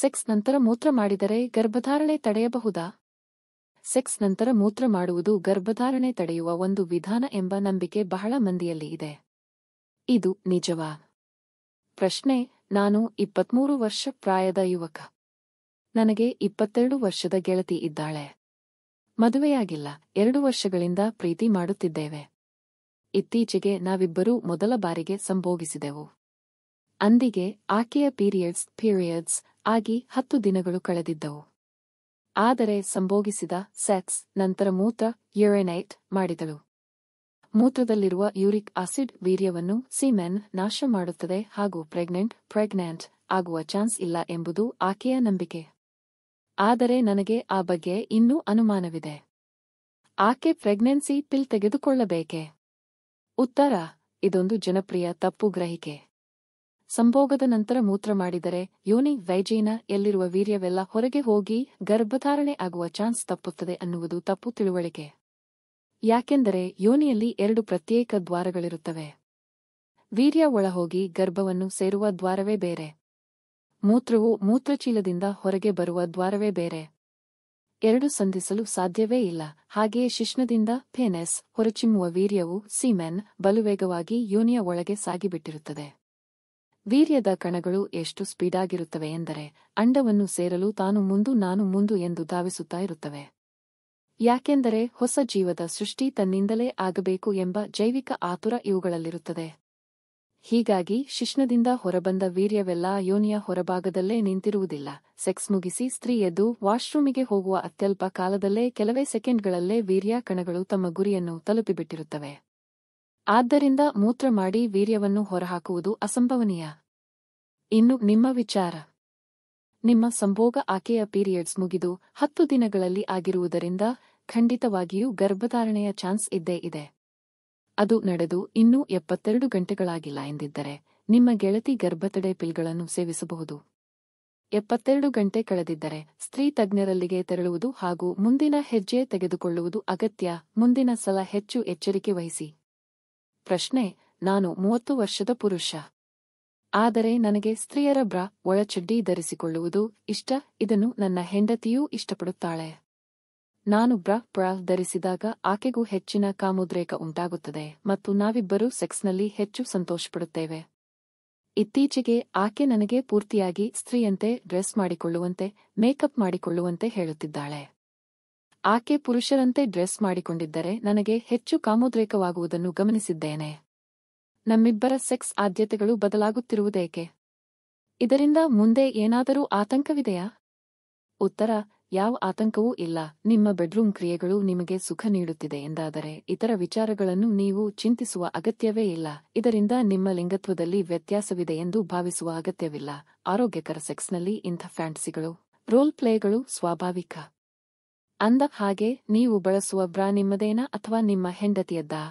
sex ನಂತರ ಮೂತ್ರ ಮಾಡಿದರೆ ಗರ್ಭಧಾರಣೆ ತಡೆಯಬಹುದಾ ಸೆಕ್ಸ್ ನಂತರ ಮೂತ್ರ ಮಾಡುವುದು ಗರ್ಭಧಾರಣೆ ತಡೆಯುವ ಒಂದು ವಿಧಾನ ಎಂಬ ನಂಬಿಕೆ ಬಹಳ ಮಂದಿಯಲ್ಲಿ ಇದೆ ಇದು ನಿಜವಾ ಪ್ರಶ್ನೆ ನಾನು ಇಪ್ಪತ್ಮೂರು ವರ್ಷ ಪ್ರಾಯದ ಯುವಕ ನನಗೆ ಇಪ್ಪತ್ತೆರಡು ವರ್ಷದ ಗೆಳತಿ ಇದ್ದಾಳೆ ಮದುವೆಯಾಗಿಲ್ಲ ಎರಡು ವರ್ಷಗಳಿಂದ ಪ್ರೀತಿ ಮಾಡುತ್ತಿದ್ದೇವೆ ಇತ್ತೀಚೆಗೆ ನಾವಿಬ್ಬರೂ ಮೊದಲ ಬಾರಿಗೆ ಸಂಭೋಗಿಸಿದೆವು ಅಂದಿಗೆ ಆಕೆಯ ಪೀರಿಯಡ್ಸ್ ಪೀರಿಯಡ್ಸ್ ಆಗಿ ಹತ್ತು ದಿನಗಳು ಕಳೆದಿದ್ದವು ಆದರೆ ಸಂಭೋಗಿಸಿದ ಸೆಟ್ಸ್ ನಂತರ ಮೂತ್ರ ಯುರೆನೈಟ್ ಮಾಡಿದಳು ಮೂತ್ರದಲ್ಲಿರುವ ಯೂರಿಕ್ ಆಸಿಡ್ ವೀರ್ಯವನ್ನು ಸಿಮೆನ್ ನಾಶ ಮಾಡುತ್ತದೆ ಹಾಗೂ ಪ್ರೆಗ್ನೆಂಟ್ ಪ್ರೆಗ್ನೆಂಟ್ ಆಗುವ ಚಾನ್ಸ್ ಇಲ್ಲ ಎಂಬುದು ಆಕೆಯ ನಂಬಿಕೆ ಆದರೆ ನನಗೆ ಆ ಬಗ್ಗೆ ಇನ್ನೂ ಅನುಮಾನವಿದೆ ಆಕೆ ಪ್ರೆಗ್ನೆನ್ಸಿ ಪಿಲ್ ತೆಗೆದುಕೊಳ್ಳಬೇಕೆ ಉತ್ತರ ಇದೊಂದು ಜನಪ್ರಿಯ ತಪ್ಪು ಗ್ರಹಿಕೆ ಸಂಭೋಗದ ನಂತರ ಮೂತ್ರ ಮಾಡಿದರೆ ಯೋನಿ ವೈಜೈನ ಎಲ್ಲಿರುವ ವೀರ್ಯವೆಲ್ಲ ಹೊರಗೆ ಹೋಗಿ ಗರ್ಭಧಾರಣೆ ಆಗುವ ಚಾನ್ಸ್ ತಪ್ಪುತ್ತದೆ ಅನ್ನುವುದು ತಪ್ಪು ತಿಳುವಳಿಕೆ ಯಾಕೆಂದರೆ ಯೋನಿಯಲ್ಲಿ ಎರಡು ಪ್ರತ್ಯೇಕ ದ್ವಾರಗಳಿರುತ್ತವೆ ವೀರ್ಯ ಒಳಹೋಗಿ ಗರ್ಭವನ್ನು ಸೇರುವ ದ್ವಾರವೇ ಬೇರೆ ಮೂತ್ರವು ಮೂತ್ರಚೀಲದಿಂದ ಹೊರಗೆ ಬರುವ ದ್ವಾರವೇ ಬೇರೆ ಎರಡು ಸಂಧಿಸಲು ಸಾಧ್ಯವೇ ಇಲ್ಲ ಹಾಗೆಯೇ ಶಿಷ್ಣದಿಂದ ಫೇನೆಸ್ ಹೊರಚಿಮ್ಮುವ ವೀರ್ಯವು ಸೀಮೆನ್ ಬಲುವೇಗವಾಗಿ ಯೋನಿಯ ಒಳಗೆ ಸಾಗಿಬಿಟ್ಟಿರುತ್ತದೆ ವೀರ್ಯದ ಕಣಗಳು ಎಷ್ಟು ಸ್ಪೀಡಾಗಿರುತ್ತವೆ ಎಂದರೆ ಅಂಡವನ್ನು ಸೇರಲು ತಾನು ಮುಂದು ನಾನು ಮುಂದು ಎಂದು ಧಾವಿಸುತ್ತಾ ಇರುತ್ತವೆ ಯಾಕೆಂದರೆ ಹೊಸ ಜೀವದ ಸೃಷ್ಟಿ ತನ್ನಿಂದಲೇ ಆಗಬೇಕು ಎಂಬ ಜೈವಿಕ ಆತುರ ಇವುಗಳಲ್ಲಿರುತ್ತದೆ ಹೀಗಾಗಿ ಶಿಷ್ಣದಿಂದ ಹೊರಬಂದ ವೀರ್ಯವೆಲ್ಲ ಯೋನಿಯ ಹೊರಭಾಗದಲ್ಲೇ ನಿಂತಿರುವುದಿಲ್ಲ ಸೆಕ್ಸ್ ಮುಗಿಸಿ ಸ್ತ್ರೀ ಎದ್ದು ವಾಶ್ರೂಮಿಗೆ ಹೋಗುವ ಅತ್ಯಲ್ಪ ಕಾಲದಲ್ಲೇ ಕೆಲವೇ ಸೆಕೆಂಡ್ಗಳಲ್ಲೇ ವೀರ್ಯ ಕಣಗಳು ತಮ್ಮ ಗುರಿಯನ್ನು ತಲುಪಿಬಿಟ್ಟಿರುತ್ತವೆ ಆದ್ದರಿಂದ ಮೂತ್ರ ಮಾಡಿ ವೀರ್ಯವನ್ನು ಹೊರಹಾಕುವುದು ಅಸಂಭವನೀಯ ಇನ್ನು ನಿಮ್ಮ ವಿಚಾರ ನಿಮ್ಮ ಸಂಭೋಗ ಆಕೆಯ ಪೀರಿಯಡ್ಸ್ ಮುಗಿದು ಹತ್ತು ದಿನಗಳಲ್ಲಿ ಆಗಿರುವುದರಿಂದ ಖಂಡಿತವಾಗಿಯೂ ಗರ್ಭಧಾರಣೆಯ ಚಾನ್ಸ್ ಇದ್ದೇ ಇದೆ ಅದು ನಡೆದು ಇನ್ನೂ ಎಪ್ಪತ್ತೆರಡು ಗಂಟೆಗಳಾಗಿಲ್ಲ ಎಂದಿದ್ದರೆ ನಿಮ್ಮ ಗೆಳತಿ ಗರ್ಭತಡೆ ಪಿಲ್ಗಳನ್ನು ಸೇವಿಸಬಹುದು ಎಪ್ಪತ್ತೆರಡು ಗಂಟೆ ಕಳೆದಿದ್ದರೆ ಸ್ತ್ರೀ ತಜ್ಞರಲ್ಲಿಗೆ ತೆರಳುವುದು ಹಾಗೂ ಮುಂದಿನ ಹೆಜ್ಜೆ ತೆಗೆದುಕೊಳ್ಳುವುದು ಅಗತ್ಯ ಮುಂದಿನ ಸಲ ಹೆಚ್ಚು ಎಚ್ಚರಿಕೆ ವಹಿಸಿ ಪ್ರಶ್ನೆ ನಾನು ಮೂವತ್ತು ವರ್ಷದ ಪುರುಷ ಆದರೆ ನನಗೆ ಸ್ತ್ರೀಯರ ಬ್ರಾ ಒಳಚಡ್ಡಿ ಧರಿಸಿಕೊಳ್ಳುವುದು ಇಷ್ಟ ಇದನ್ನು ನನ್ನ ಹೆಂಡತಿಯೂ ಇಷ್ಟಪಡುತ್ತಾಳೆ ನಾನು ಬ್ರಾ ಬ್ರಾ ಧರಿಸಿದಾಗ ಆಕೆಗೂ ಹೆಚ್ಚಿನ ಕಾಮುದ್ರೇಕ ಉಂಟಾಗುತ್ತದೆ ಮತ್ತು ನಾವಿಬ್ಬರೂ ಸೆಕ್ಸ್ನಲ್ಲಿ ಹೆಚ್ಚು ಸಂತೋಷಪಡುತ್ತೇವೆ ಇತ್ತೀಚೆಗೆ ಆಕೆ ನನಗೆ ಪೂರ್ತಿಯಾಗಿ ಸ್ತ್ರೀಯಂತೆ ಡ್ರೆಸ್ ಮಾಡಿಕೊಳ್ಳುವಂತೆ ಮೇಕಪ್ ಮಾಡಿಕೊಳ್ಳುವಂತೆ ಹೇಳುತ್ತಿದ್ದಾಳೆ ಆಕೆ ಪುರುಷರಂತೆ ಡ್ರೆಸ್ ಮಾಡಿಕೊಂಡಿದ್ದರೆ ನನಗೆ ಹೆಚ್ಚು ಕಾಮೋದ್ರೇಕವಾಗುವುದನ್ನು ಗಮನಿಸಿದ್ದೇನೆ ನಮ್ಮಿಬ್ಬರ ಸೆಕ್ಸ್ ಆದ್ಯತೆಗಳು ಬದಲಾಗುತ್ತಿರುವುದೇಕೆ ಇದರಿಂದ ಮುಂದೆ ಏನಾದರೂ ಆತಂಕವಿದೆಯಾ ಉತ್ತರ ಯಾವ ಆತಂಕವೂ ಇಲ್ಲ ನಿಮ್ಮ ಬೆಡ್ರೂಮ್ ಕ್ರಿಯೆಗಳು ನಿಮಗೆ ಸುಖ ನೀಡುತ್ತಿದೆ ಎಂದಾದರೆ ಇತರ ವಿಚಾರಗಳನ್ನು ನೀವು ಚಿಂತಿಸುವ ಅಗತ್ಯವೇ ಇಲ್ಲ ಇದರಿಂದ ನಿಮ್ಮ ಲಿಂಗತ್ವದಲ್ಲಿ ವ್ಯತ್ಯಾಸವಿದೆ ಎಂದು ಭಾವಿಸುವ ಅಗತ್ಯವಿಲ್ಲ ಆರೋಗ್ಯಕರ ಸೆಕ್ಸ್ನಲ್ಲಿ ಇಂಥ ಫ್ಯಾಂಟಸಿಗಳು ರೋಲ್ ಪ್ಲೇಗಳು ಸ್ವಾಭಾವಿಕ ಅಂದ ಹಾಗೆ ನೀವು ಬಳಸುವ ಬ್ರಾ ನಿಮ್ಮದೇನಾ ಅಥವಾ ನಿಮ್ಮ ಹೆಂಡತಿಯದ್ದಾ